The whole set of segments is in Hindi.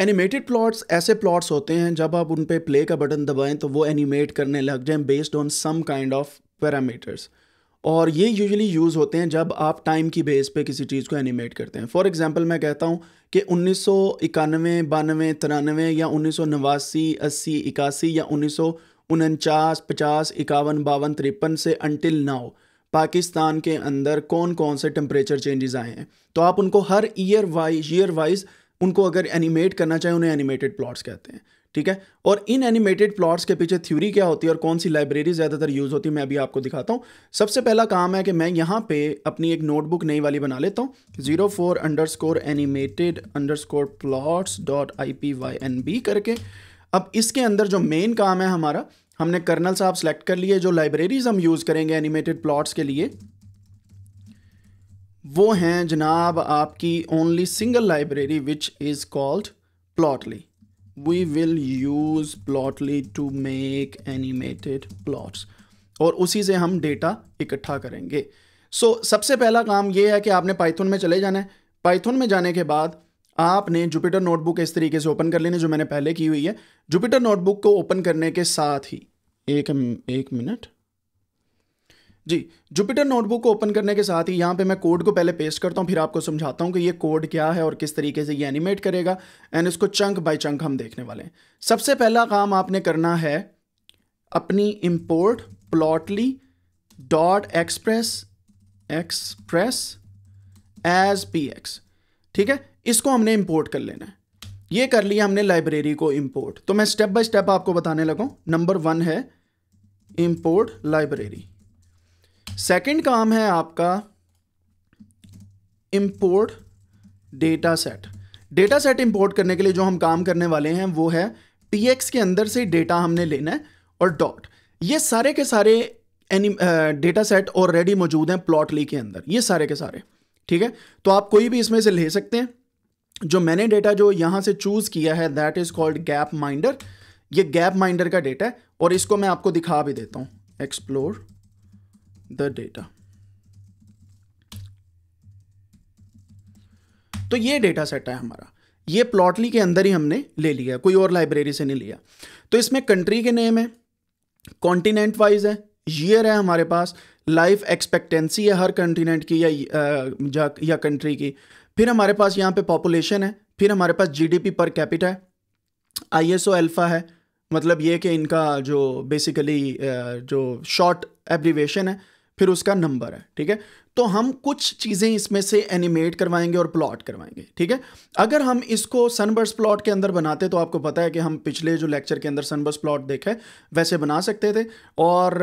एनिमेटेड प्लॉट्स ऐसे प्लॉट्स होते हैं जब आप उन पर प्ले का बटन दबाएं तो वो एनिमेट करने लग जाएं based on some kind of parameters और ये यूजुअली यूज़ होते हैं जब आप टाइम की बेस पे किसी चीज़ को एनिमेट करते हैं फॉर एग्जांपल मैं कहता हूँ कि उन्नीस सौ इक्यानवे बानवे तिरानवे या उन्नीस सौ नवासी अस्सी इक्यासी या उन्नीस सौ उनचास पचास इक्यावन बावन तिरपन से अनटिल नाउ पाकिस्तान के अंदर कौन कौन से टेम्परेचर चेंजेस आए हैं तो आप उनको हर ईयर वाइज ईयर वाइज उनको अगर एनिमेट करना चाहें उन्हें एनिमेटेड प्लॉट्स कहते हैं ठीक है और इन एनिमेटेड प्लॉट्स के पीछे थ्योरी क्या होती है और कौन सी लाइब्रेरी ज़्यादातर यूज़ होती है मैं अभी आपको दिखाता हूँ सबसे पहला काम है कि मैं यहाँ पे अपनी एक नोटबुक नई वाली बना लेता हूँ zero four underscore animated underscore plots dot I P Y N B करके अब इसके अंदर जो मेन काम है हमारा हमने कर्नल साहब सेलेक्ट कर लिए जो लाइब्रेरीज हम यूज़ करेंगे एनिमेटेड प्लॉट्स के लिए वो हैं जनाब आपकी only single library which is called Plotly we will use Plotly to make animated plots और उसी से हम डेटा इकट्ठा करेंगे सो so, सबसे पहला काम ये है कि आपने पाइथन में चले जाना है पाइथन में जाने के बाद आपने जुपिटर नोटबुक इस तरीके से ओपन कर लेनी जो मैंने पहले की हुई है जुपिटर नोटबुक को ओपन करने के साथ ही एक एक मिनट जी जुपिटर नोटबुक को ओपन करने के साथ ही यहाँ पे मैं कोड को पहले पेस्ट करता हूँ फिर आपको समझाता हूँ कि ये कोड क्या है और किस तरीके से ये एनिमेट करेगा एंड इसको चंक बाय चंक हम देखने वाले हैं सबसे पहला काम आपने करना है अपनी import Plotly dot express express as P X ठीक है इसको हमने इम्पोर्ट कर लेना है ये कर लिया हमने लाइब्रेरी को इम्पोर्ट तो मैं स्टेप बाय स्टेप आपको बताने लगा नंबर वन है इम्पोर्ट लाइब्रेरी सेकंड काम है आपका import data set data set import करने के लिए जो हम काम करने वाले हैं वो है पीएक्स के अंदर से डेटा हमने लेना है और डॉट ये सारे के सारे एनी डेटा सेट ऑलरेडी मौजूद हैं प्लॉट ली e के अंदर ये सारे के सारे ठीक है तो आप कोई भी इसमें से ले सकते हैं जो मैंने डेटा जो यहां से चूज़ किया है that is called Gapminder ये गैप माइंडर का डेटा है और इसको मैं आपको दिखा भी देता हूँ एक्सप्लोर the डेटा तो ये डेटा सेट है हमारा ये प्लॉटली के अंदर ही हमने ले लिया कोई और लाइब्रेरी से नहीं लिया तो इसमें कंट्री के नेम है कॉन्टिनेंट वाइज है ईयर है हमारे पास लाइफ एक्सपेक्टेंसी है हर कंटिनेंट की या या, या कंट्री की फिर हमारे पास यहाँ पे पॉपुलेशन है फिर हमारे पास जीडीपी पर कैपिटा है आईएसओ अल्फा है मतलब ये कि इनका जो बेसिकली जो शॉर्ट एब्रीवेशन है फिर उसका नंबर है ठीक है तो हम कुछ चीज़ें इसमें से एनिमेट करवाएंगे और प्लॉट करवाएंगे ठीक है अगर हम इसको सनबर्स प्लॉट के अंदर बनाते तो आपको पता है कि हम पिछले जो लेक्चर के अंदर सनबर्स प्लॉट देखा है वैसे बना सकते थे और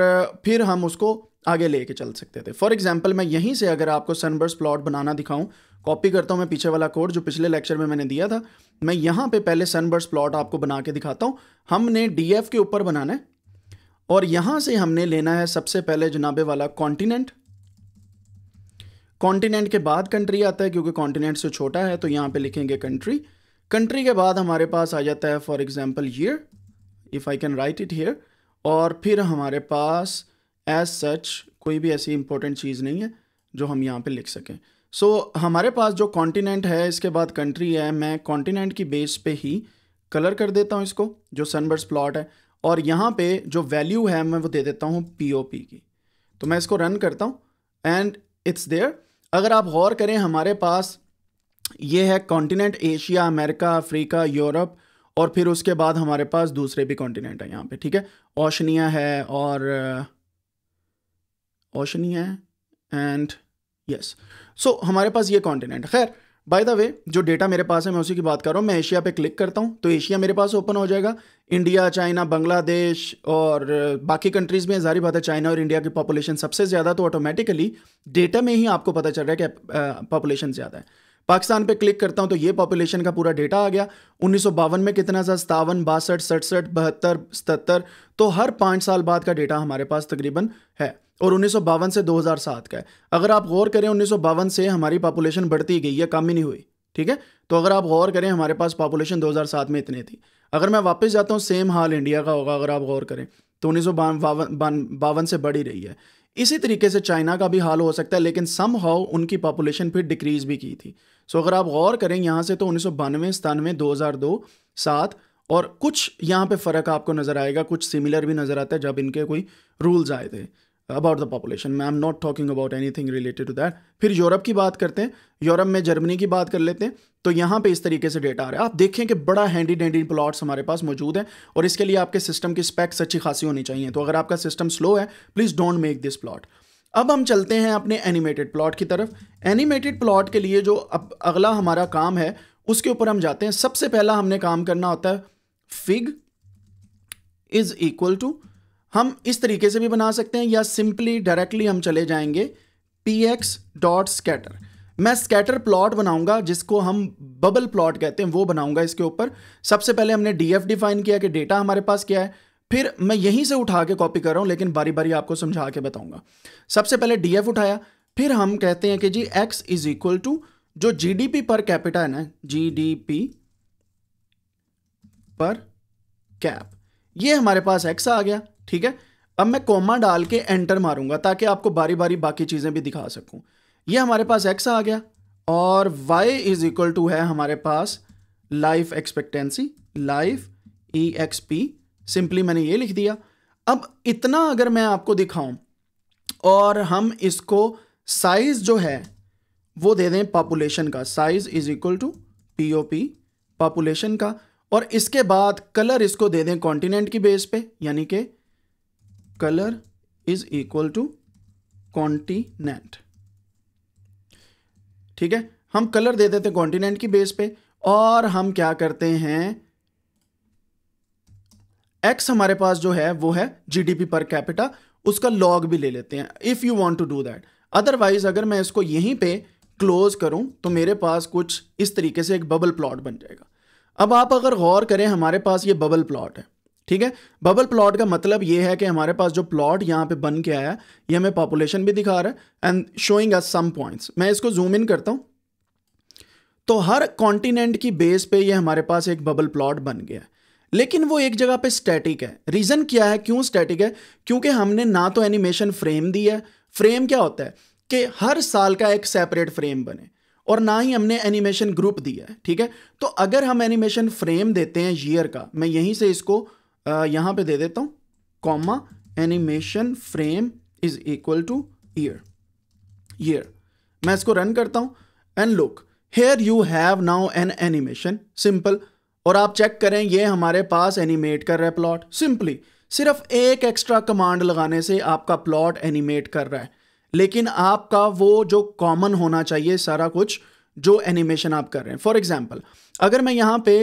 फिर हम उसको आगे लेके चल सकते थे फॉर एग्जाम्पल मैं यहीं से अगर आपको सनबर्स प्लॉट बनाना दिखाऊं कॉपी करता हूं मैं पीछे वाला कोड जो पिछले लेक्चर में मैंने दिया था मैं यहां पे पहले सनबर्स प्लॉट आपको बना के दिखाता हूं हमने डीएफ के ऊपर बनाना है और यहां से हमने लेना है सबसे पहले जनाबे वाला कॉन्टिनेंट कॉन्टिनेंट के बाद कंट्री आता है क्योंकि कॉन्टिनेंट से छोटा है तो यहाँ पे लिखेंगे कंट्री कंट्री के बाद हमारे पास आ जाता है for example year if I can write it here और फिर हमारे पास एज सच कोई भी ऐसी इंपॉर्टेंट चीज़ नहीं है जो हम यहाँ पे लिख सकें सो so, हमारे पास जो कॉन्टिनेंट है इसके बाद कंट्री है मैं कॉन्टिनेंट की बेस पे ही कलर कर देता हूँ इसको जो सनबर्स प्लॉट है और यहाँ पे जो वैल्यू है मैं वो दे देता हूँ पी ओ पी की तो मैं इसको रन करता हूँ एंड इट्स देयर अगर आप गौर करें हमारे पास ये है continent Asia America Africa Europe और फिर उसके बाद हमारे पास दूसरे भी कॉन्टिनेंट है यहाँ पे ठीक है ओशनिया है और ओशनिया एंड यस सो हमारे पास ये कॉन्टिनेंट खैर बाय द वे जो डेटा मेरे पास है मैं उसी की बात कर रहा हूँ मैं एशिया पे क्लिक करता हूँ तो एशिया मेरे पास ओपन हो जाएगा इंडिया चाइना बांग्लादेश और uh, बाकी कंट्रीज़ में जारी बात है चाइना और इंडिया की पॉपुलेशन सबसे ज़्यादा तो ऑटोमेटिकली डेटा में ही आपको पता चल रहा है कि पॉपुलेशन uh, ज़्यादा है पाकिस्तान पे क्लिक करता हूँ तो ये पॉपुलेशन का पूरा डेटा आ गया उन्नीस में कितना था सतावन बासठ सड़सठ बहत्तर सतहत्तर तो हर पाँच साल बाद का डेटा हमारे पास तकरीबन है और उन्नीस से 2007 का है अगर आप गौर करें उन्नीस से हमारी पॉपुलेशन बढ़ती गई या कम ही नहीं हुई ठीक है तो अगर आप गौर करें हमारे पास पॉपुलेशन 2007 में इतनी थी अगर मैं वापस जाता हूँ सेम हाल इंडिया का होगा अगर आप गौर करें तो उन्नीस बावन से बढ़ी रही है इसी तरीके से चाइना का भी हाल हो सकता है लेकिन सम हाउ उनकी पॉपुलेशन फिर डिक्रीज भी की थी सो अगर आप गौर करें यहाँ से तो उन्नीस सौ बानवे सतानवे दो हज़ार दो सात और कुछ यहाँ पे फ़र्क आपको नज़र आएगा कुछ सिमिलर भी नज़र आता है जब इनके कोई रूल्स आए थे अबाउट द पॉपुलेशन मैं I am not talking about anything related to that फिर यूरोप की बात करते हैं यूरोप में जर्मनी की बात कर लेते हैं तो यहाँ पे इस तरीके से डेटा आ रहा है आप देखें कि बड़ा हैंडी डेंडी प्लॉट्स हमारे पास मौजूद हैं और इसके लिए आपके सिस्टम की स्पेक्स अच्छी खासी होनी चाहिए तो अगर आपका सिस्टम स्लो है please don't make this plot अब हम चलते हैं अपने एनिमेटेड प्लॉट की तरफ एनिमेटेड प्लॉट के लिए जो अब अगला हमारा काम है उसके ऊपर हम जाते हैं सबसे पहला हमने काम करना होता है फिग इज इक्वल टू हम इस तरीके से भी बना सकते हैं या सिंपली डायरेक्टली हम चले जाएंगे पी एक्स डॉट स्कैटर मैं स्कैटर प्लॉट बनाऊंगा जिसको हम बबल प्लॉट कहते हैं वो बनाऊंगा इसके ऊपर सबसे पहले हमने डी एफ डिफाइन किया कि डेटा हमारे पास क्या है फिर मैं यहीं से उठा के कॉपी कर रहा हूं लेकिन बारी बारी आपको समझा के बताऊंगा सबसे पहले डी एफ उठाया फिर हम कहते हैं कि जी एक्स इज इक्वल टू जो G D P per capita है ना G D P per cap ये हमारे पास एक्स आ गया ठीक है अब मैं कोमा डाल के एंटर मारूंगा ताकि आपको बारी बारी बाकी चीज़ें भी दिखा सकूं ये हमारे पास एक्स आ गया और वाई इज इक्वल टू है हमारे पास life expectancy life E X P simply मैंने ये लिख दिया अब इतना अगर मैं आपको दिखाऊं और हम इसको साइज जो है वो दे दें पॉपुलेशन का size is equal to P O P population का और इसके बाद कलर इसको दे दें कॉन्टिनेंट की बेस पे यानी कि color is equal to continent ठीक है हम कलर दे देते कॉन्टिनेंट की बेस पे और हम क्या करते हैं एक्स हमारे पास जो है वो है जीडीपी पर कैपिटा उसका लॉग भी ले लेते हैं if you want to do that otherwise अगर मैं इसको यहीं पे क्लोज करूं तो मेरे पास कुछ इस तरीके से एक बबल प्लॉट बन जाएगा अब आप अगर गौर करें हमारे पास ये बबल प्लॉट है ठीक है बबल प्लॉट का मतलब ये है कि हमारे पास जो प्लॉट यहाँ पे बन के आया है ये हमें पॉपुलेशन भी दिखा रहा है and showing us some points मैं इसको जूम इन करता हूँ तो हर कॉन्टिनेंट की बेस पे ये हमारे पास एक बबल प्लॉट बन गया है लेकिन वो एक जगह पे स्टैटिक है रीज़न क्या है क्यों स्टैटिक है क्योंकि हमने ना तो एनिमेशन फ्रेम दी है फ्रेम क्या होता है कि हर साल का एक सेपरेट फ्रेम बने और ना ही हमने एनिमेशन ग्रुप दिया है ठीक है तो अगर हम एनिमेशन फ्रेम देते हैं ईयर का मैं यहीं से इसको यहां पे दे देता हूं comma animation frame is equal to year year मैं इसको रन करता हूं and look here you have now an animation simple और आप चेक करें ये हमारे पास एनिमेट कर रहा है प्लॉट सिंपली सिर्फ एक एक्स्ट्रा कमांड लगाने से आपका प्लॉट एनिमेट कर रहा है लेकिन आपका वो जो कॉमन होना चाहिए सारा कुछ जो एनिमेशन आप कर रहे हैं फॉर एग्जाम्पल अगर मैं यहाँ पे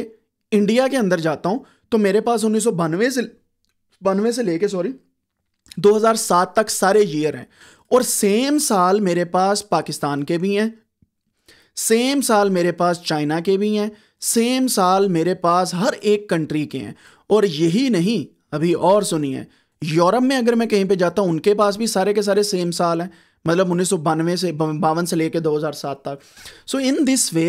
इंडिया के अंदर जाता हूँ तो मेरे पास उन्नीस से बानवे से लेके सॉरी 2007 तक सारे ईयर हैं और सेम साल मेरे पास पाकिस्तान के भी हैं सेम साल मेरे पास चाइना के भी हैं सेम साल मेरे पास हर एक कंट्री के हैं और यही नहीं अभी और सुनिए यूरोप में अगर मैं कहीं पे जाता हूँ उनके पास भी सारे के सारे सेम साल हैं मतलब उन्नीस से बावन से लेके 2007 तक so in this way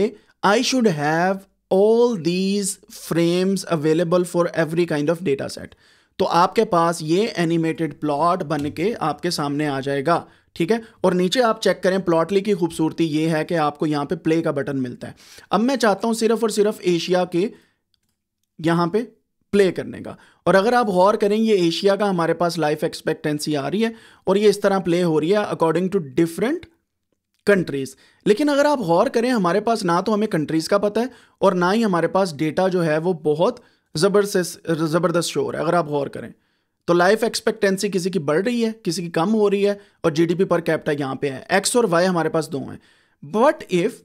I should have all these frames available for every kind of data set. तो आपके पास ये एनिमेटेड प्लॉट बन के आपके सामने आ जाएगा ठीक है और नीचे आप चेक करें प्लॉटली की खूबसूरती ये है कि आपको यहाँ पे प्ले का बटन मिलता है अब मैं चाहता हूँ सिर्फ और सिर्फ एशिया के यहाँ पे प्ले करने का और अगर आप गौर करें ये एशिया का हमारे पास लाइफ एक्सपेक्टेंसी आ रही है और ये इस तरह प्ले हो रही है अकॉर्डिंग टू डिफरेंट कंट्रीज़ लेकिन अगर आप गौर करें हमारे पास ना तो हमें कंट्रीज़ का पता है और ना ही हमारे पास डेटा जो है वो बहुत ज़बरदस्त ज़बरदस्त शोर है अगर आप गौर करें तो लाइफ एक्सपेक्टेंसी किसी की बढ़ रही है किसी की कम हो रही है और जीडीपी पर कैपिटा यहाँ पे है एक्स और वाई हमारे पास दो हैं but if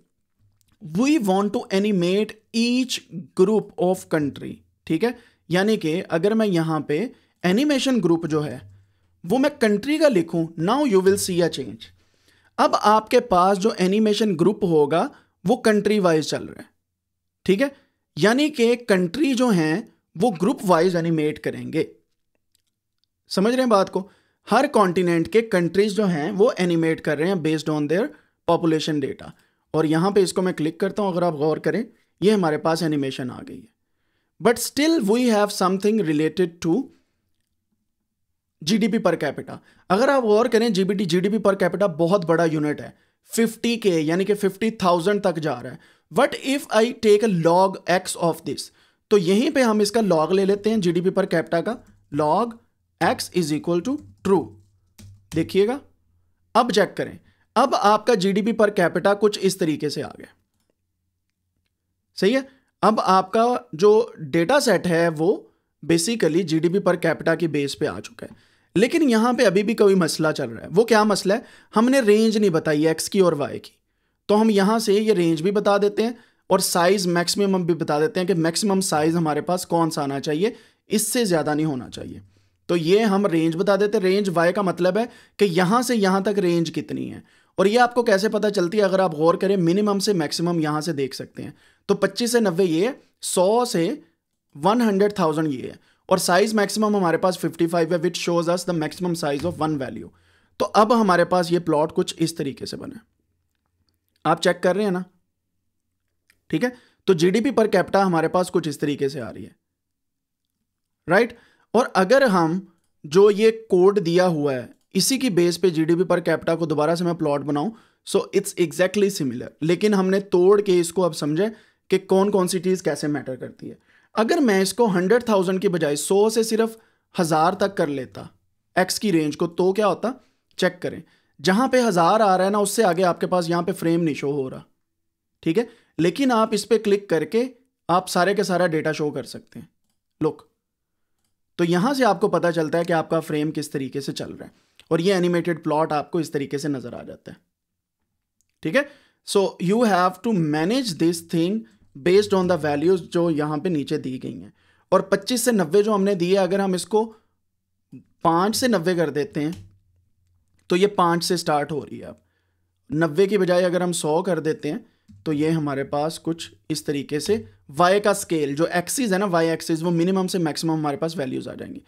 we want to animate each group of country ठीक है यानी कि अगर मैं यहाँ पे एनिमेशन ग्रुप जो है वो मैं कंट्री का लिखूं now you will see a change अब आपके पास जो एनिमेशन ग्रुप होगा वो कंट्री वाइज चल रहे हैं ठीक है यानी कि कंट्री जो हैं वो ग्रुप वाइज एनिमेट करेंगे समझ रहे हैं बात को हर कॉन्टिनेंट के कंट्रीज जो हैं वो एनिमेट कर रहे हैं based on their population data और यहाँ पे इसको मैं क्लिक करता हूँ अगर आप गौर करें ये हमारे पास एनिमेशन आ गई है but still we have something related to GDP per capita अगर आप गौर करें जीबीटी जीडीपी पर कैपिटा बहुत बड़ा यूनिट है फिफ्टी के यानी कि फिफ्टी थाउजेंड तक जा रहा है but if I take log X of this तो यहीं पे हम इसका लॉग ले लेते हैं जीडीपी पर कैपिटा का log X is equal to true देखिएगा अब चेक करें अब आपका जीडीपी पर कैपिटा कुछ इस तरीके से आ गया सही है अब आपका जो डेटा सेट है वो बेसिकली जीडीपी पर कैपिटा की बेस पे आ चुका है लेकिन यहां पे अभी भी कोई मसला चल रहा है वो क्या मसला है हमने रेंज नहीं बताई एक्स की और वाई की तो हम यहां से ये रेंज भी बता देते हैं और साइज़ मैक्सिमम हम भी बता देते हैं कि मैक्सिमम साइज़ हमारे पास कौन सा आना चाहिए इससे ज़्यादा नहीं होना चाहिए तो ये हम रेंज बता देते रेंज वाई का मतलब है कि यहां से यहां तक रेंज कितनी है और ये आपको कैसे पता चलती है अगर आप गौर करें मिनिमम से मैक्सिमम यहां से देख सकते हैं तो 25 से 90 ये है 100 से 100,000 ये है और साइज मैक्सिमम हमारे पास 55 है which shows us the maximum size of one value तो अब हमारे पास ये प्लॉट कुछ इस तरीके से बने आप चेक कर रहे हैं ना ठीक है तो जीडीपी पर कैपिटा हमारे पास कुछ इस तरीके से आ रही है राइट right? और अगर हम जो ये कोड दिया हुआ है इसी की बेस पे जीडीपी पर कैपिटा को दोबारा से मैं प्लॉट बनाऊं सो इट्स एग्जैक्टली सिमिलर लेकिन हमने तोड़ के इसको अब समझे कि कौन कौन सी चीज़ कैसे मैटर करती है अगर मैं इसको हंड्रेड थाउजेंड की बजाय सौ से सिर्फ हज़ार तक कर लेता एक्स की रेंज को तो क्या होता चेक करें जहां पे हज़ार आ रहा है ना उससे आगे आपके पास यहां पे फ्रेम नहीं शो हो रहा ठीक है लेकिन आप इस पर क्लिक करके आप सारे के सारा डेटा शो कर सकते हैं लुक तो यहां से आपको पता चलता है कि आपका फ्रेम किस तरीके से चल रहा है और ये एनिमेटेड प्लॉट आपको इस तरीके से नज़र आ जाता है ठीक है so you have to manage this thing based on the values जो यहाँ पे नीचे दी गई हैं और 25 से 90 जो हमने दिए अगर हम इसको पाँच से 90 कर देते हैं तो ये पाँच से स्टार्ट हो रही है अब नब्बे की बजाय अगर हम सौ कर देते हैं तो ये हमारे पास कुछ इस तरीके से वाई का स्केल जो एक्सिस है ना वाई एक्सिस वो मिनिमम से मैक्सिमम हमारे पास वैल्यूज आ जाएंगी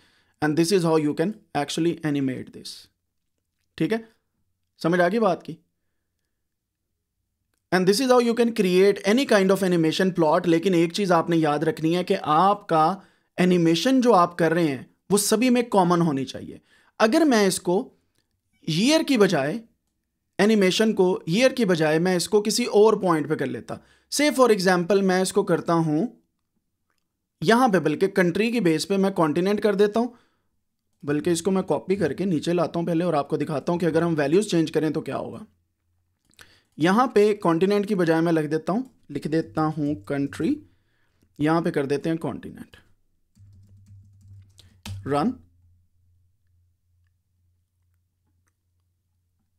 and this is how you can actually animate this ठीक है समझ आ गई बात की and this is how you can create any kind of animation plot लेकिन एक चीज़ आपने याद रखनी है कि आपका एनिमेशन जो आप कर रहे हैं वो सभी में कॉमन होनी चाहिए अगर मैं इसको ईयर की बजाय एनिमेशन को ईयर की बजाय मैं इसको किसी और पॉइंट पे कर लेता से फॉर एग्जाम्पल मैं इसको करता हूँ यहाँ पे बल्कि कंट्री की बेस पे मैं कॉन्टिनेंट कर देता हूँ बल्कि इसको मैं कॉपी करके नीचे लाता हूँ पहले और आपको दिखाता हूँ कि अगर हम वैल्यूज़ चेंज करें तो क्या होगा यहाँ पे कॉन्टिनेंट की बजाय मैं लिख देता हूँ लिख देता हूँ कंट्री यहाँ पे कर देते हैं continent run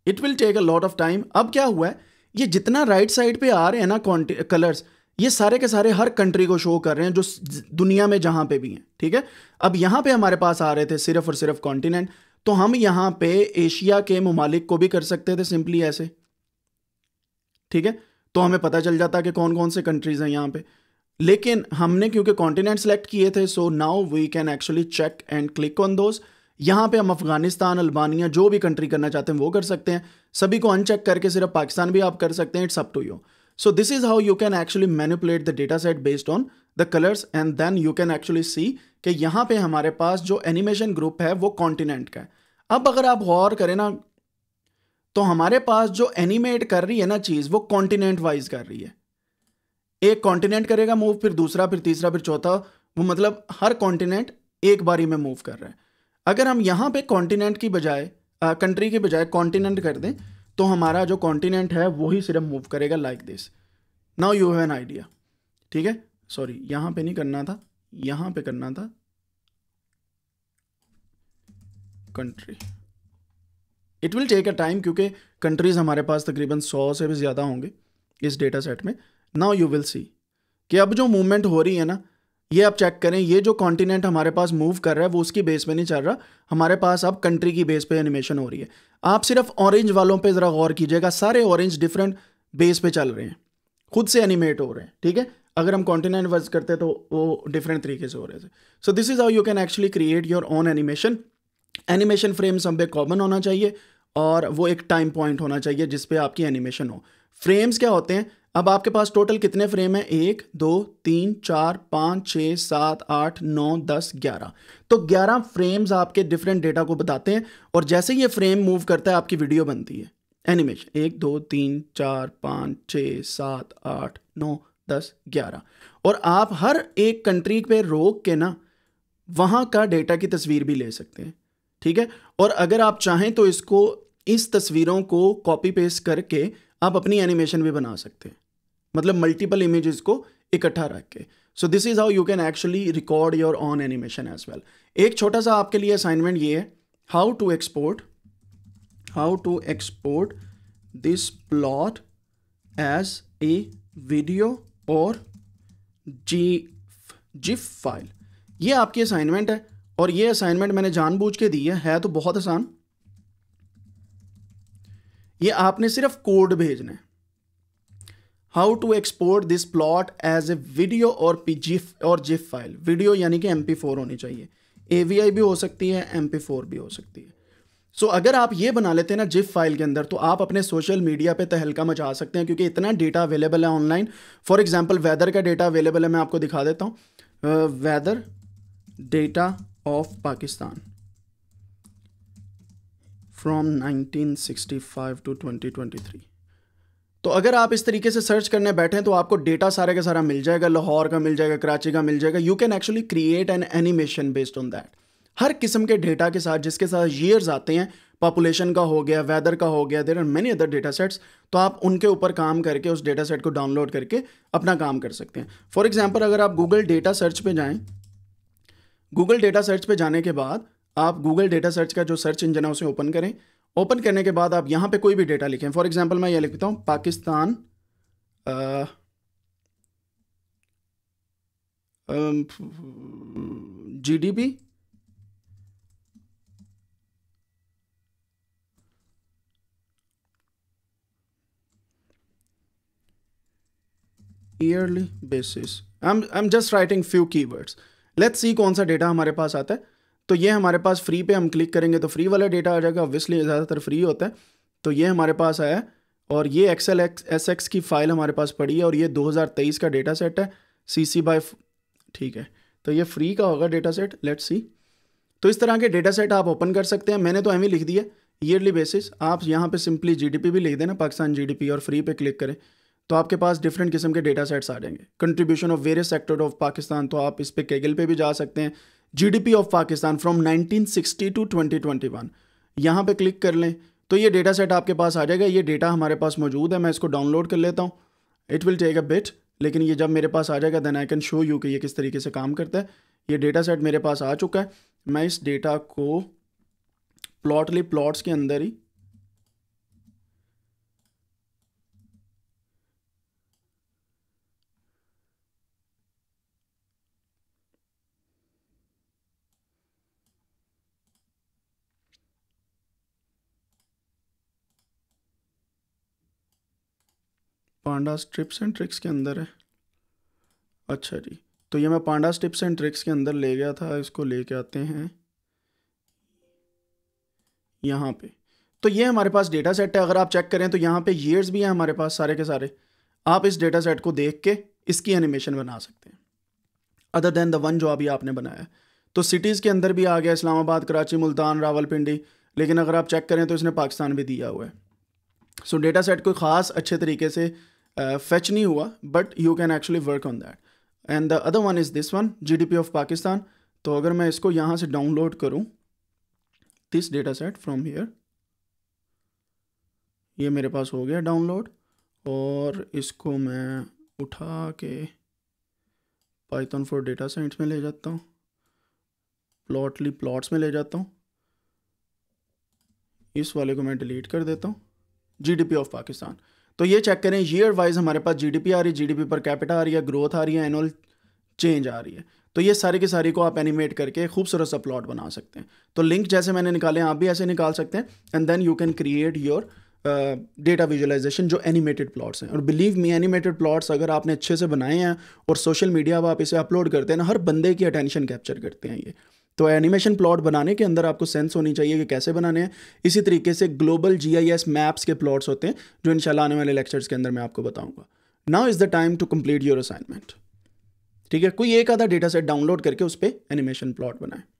it will take a lot of time अब क्या हुआ है ये जितना राइट right साइड पे आ रहे हैं ना कलर्स ये सारे के सारे हर कंट्री को शो कर रहे हैं जो दुनिया में जहां पे भी हैं ठीक है अब यहां पे हमारे पास आ रहे थे सिर्फ और सिर्फ कॉन्टिनेंट तो हम यहां पे एशिया के ममालिक को भी कर सकते थे सिंपली ऐसे ठीक है तो हमें पता चल जाता कि कौन कौन से कंट्रीज़ हैं यहाँ पे लेकिन हमने क्योंकि कॉन्टिनेंट सेलेक्ट किए थे so now we can actually check and click on those यहाँ पे हम अफगानिस्तान अल्बानिया जो भी कंट्री करना चाहते हैं वो कर सकते हैं सभी को अनचेक करके सिर्फ पाकिस्तान भी आप कर सकते हैं it's up to you so this is how you can actually manipulate the data set based on the colours and then you can actually see कि यहाँ पे हमारे पास जो एनिमेशन ग्रुप है वो कॉन्टिनेंट का है अब अगर आप गौर करें ना तो हमारे पास जो एनिमेट कर रही है ना चीज़ वो कॉन्टिनेंट वाइज कर रही है एक कॉन्टिनेंट करेगा मूव फिर दूसरा फिर तीसरा फिर चौथा वो मतलब हर कॉन्टिनेंट एक बारी में मूव कर रहा है अगर हम यहाँ पे कॉन्टिनेंट की बजाय कंट्री के बजाय कॉन्टिनेंट कर दें तो हमारा जो कॉन्टिनेंट है वही सिर्फ मूव करेगा like this now you have an idea ठीक है सॉरी यहाँ पे नहीं करना था यहाँ पे करना था country it will take a time क्योंकि कंट्रीज़ हमारे पास तकरीबन सौ से भी ज़्यादा होंगे इस डेटा सेट में नाउ यू विल सी कि अब जो मूवमेंट हो रही है ना ये आप चेक करें ये जो कॉन्टिनेंट हमारे पास मूव कर रहा है वो उसकी बेस पे नहीं चल रहा हमारे पास अब कंट्री की बेस पे एनिमेशन हो रही है आप सिर्फ ऑरेंज वालों पे ज़रा गौर कीजिएगा सारे ऑरेंज डिफरेंट बेस पे चल रहे हैं खुद से एनिमेट हो रहे हैं ठीक है अगर हम कॉन्टिनेंट वर्ज करते तो वो डिफरेंट तरीके से हो रहे थे so this is how you can actually create your own animation animation frame सब पे कॉमन होना चाहिए और वो एक टाइम पॉइंट होना चाहिए जिस पे आपकी एनिमेशन हो फ्रेम्स क्या होते हैं अब आपके पास टोटल कितने फ्रेम हैं एक दो तीन चार पाँच छः सात आठ नौ दस ग्यारह तो ग्यारह फ्रेम्स आपके डिफरेंट डेटा को बताते हैं और जैसे ये फ्रेम मूव करता है आपकी वीडियो बनती है एनिमेशन एक दो तीन चार पाँच छः सात आठ नौ दस ग्यारह और आप हर एक कंट्री पे रोक के ना वहाँ का डेटा की तस्वीर भी ले सकते हैं ठीक है और अगर आप चाहें तो इसको इस तस्वीरों को कॉपी पेस्ट करके आप अपनी एनिमेशन भी बना सकते हैं मतलब मल्टीपल इमेजेस को इकट्ठा रख के so this is how you can actually record your own animation as well एक छोटा सा आपके लिए असाइनमेंट ये है how to export how to export this plot as a video और जी जिफ फाइल ये आपकी असाइनमेंट है और ये असाइनमेंट मैंने जानबूझ के दी है, है तो बहुत आसान ये आपने सिर्फ कोड भेजना है how to export this plot as a video और पी जिफ और जिफ फाइल वीडियो यानी कि एम फोर होनी चाहिए ए भी हो सकती है एम फोर भी हो सकती है सो so, अगर आप ये बना लेते हैं ना जिफ फाइल के अंदर तो आप अपने सोशल मीडिया पे तहलका मचा सकते हैं क्योंकि इतना डेटा अवेलेबल है ऑनलाइन फॉर एग्जांपल वेदर का डेटा अवेलेबल है मैं आपको दिखा देता हूँ weather data of Pakistan from 1965 to 2023 तो अगर आप इस तरीके से सर्च करने बैठे तो आपको डेटा सारे का सारा मिल जाएगा लाहौर का मिल जाएगा कराची का मिल जाएगा you can actually create an animation based on that हर किस्म के डेटा के साथ जिसके साथ ईयर्स आते हैं पॉपुलेशन का हो गया वेदर का हो गया there are many other data sets तो आप उनके ऊपर काम करके उस डेटा सेट को डाउनलोड करके अपना काम कर सकते हैं फॉर एग्जाम्पल अगर आप गूगल डेटा सर्च पे जाएं गूगल डेटा सर्च पे जाने के बाद आप गूगल डेटा सर्च का जो सर्च इंजन है उसे ओपन करें ओपन करने के बाद आप यहाँ पे कोई भी डेटा लिखें फॉर एग्जांपल मैं ये लिखता हूँ Pakistan D P yearly basis I am I am just writing few keywords let's see कौन सा डेटा हमारे पास आता है तो ये हमारे पास फ्री पे हम क्लिक करेंगे तो फ्री वाला डेटा आ जाएगा ऑब्वियसली ज़्यादातर फ्री होता है तो ये हमारे पास आया और ये एक्सेल एस एक्स की फ़ाइल हमारे पास पड़ी है और ये 2023 का डेटा सेट है सी सी बाई ठीक है तो ये फ्री का होगा डेटा सेट लेट्स सी तो इस तरह के डेटा सेट आप ओपन कर सकते हैं मैंने तो एम लिख दिया ईयरली बेसिस आप यहाँ पर सिंपली जी भी लिख देना पाकिस्तान जी और फ्री पे क्लिक करें तो आपके पास डिफरेंट किस्म के डेटा सेट्स आ जाएंगे contribution of various sector of Pakistan तो आप इस पर केगल पर भी जा सकते हैं GDP of Pakistan from 1960 to 2021 यहाँ पे क्लिक कर लें तो ये डेटा सेट आपके पास आ जाएगा ये डेटा हमारे पास मौजूद है मैं इसको डाउनलोड कर लेता हूँ it will take a bit लेकिन ये जब मेरे पास आ जाएगा then I can show you कि ये किस तरीके से काम करता है ये डेटा सेट मेरे पास आ चुका है मैं इस डेटा को प्लॉटली प्लॉट्स के अंदर ही पांडा स्ट्रिप्स एंड ट्रिक्स के अंदर है अच्छा जी तो ये मैं पांडा स्ट्रिप्स एंड ट्रिक्स के अंदर ले गया था इसको लेके आते हैं यहाँ पे तो ये हमारे पास डेटा सेट है अगर आप चेक करें तो यहाँ पे ईयर्स भी हैं हमारे पास सारे के सारे आप इस डेटा सेट को देख के इसकी एनिमेशन बना सकते हैं अदर देन द वन जो अभी आपने बनाया तो सिटीज़ के अंदर भी आ गया इस्लामाबाद कराची मुल्तान रावलपिंडी लेकिन अगर आप चेक करें तो इसने पाकिस्तान भी दिया हुआ है सो डेटा सेट को ख़ास अच्छे तरीके से फेच uh, नहीं हुआ but you can actually work on that and the other one is this one GDP of Pakistan तो अगर मैं इसको यहाँ से डाउनलोड करूँ this data set from here ये मेरे पास हो गया डाउनलोड और इसको मैं उठा के पाइथन फॉर डेटा साइंस में ले जाता हूँ प्लॉटली प्लॉट्स में ले जाता हूँ इस वाले को मैं डिलीट कर देता हूँ जीडीपी ऑफ पाकिस्तान तो ये चेक करें ईयर वाइज हमारे पास जीडीपी आ रही है जीडीपी पर कैपिटा आ रही है ग्रोथ आ रही है एनुअल चेंज आ रही है तो ये सारी की सारी को आप एनिमेट करके खूबसूरत सा प्लॉट बना सकते हैं तो लिंक जैसे मैंने निकाले आप भी ऐसे निकाल सकते हैं and then you can create your data visualisation जो एनिमेटेड प्लॉट्स हैं और बिलीव मी एनिमेटेड प्लॉट्स अगर आपने अच्छे से बनाए हैं और सोशल मीडिया पर आप इसे अपलोड करते हैं ना हर बंदे की अटेंशन कैप्चर करते हैं ये तो एनिमेशन प्लॉट बनाने के अंदर आपको सेंस होनी चाहिए कि कैसे बनाने हैं इसी तरीके से ग्लोबल जीआईएस मैप्स के प्लॉट्स होते हैं जो इंशाल्लाह आने वाले लेक्चर्स के अंदर मैं आपको बताऊंगा now is the time to complete your assignment ठीक है कोई एक आधा डेटा सेट डाउनलोड करके उस पर एनिमेशन प्लॉट बनाएं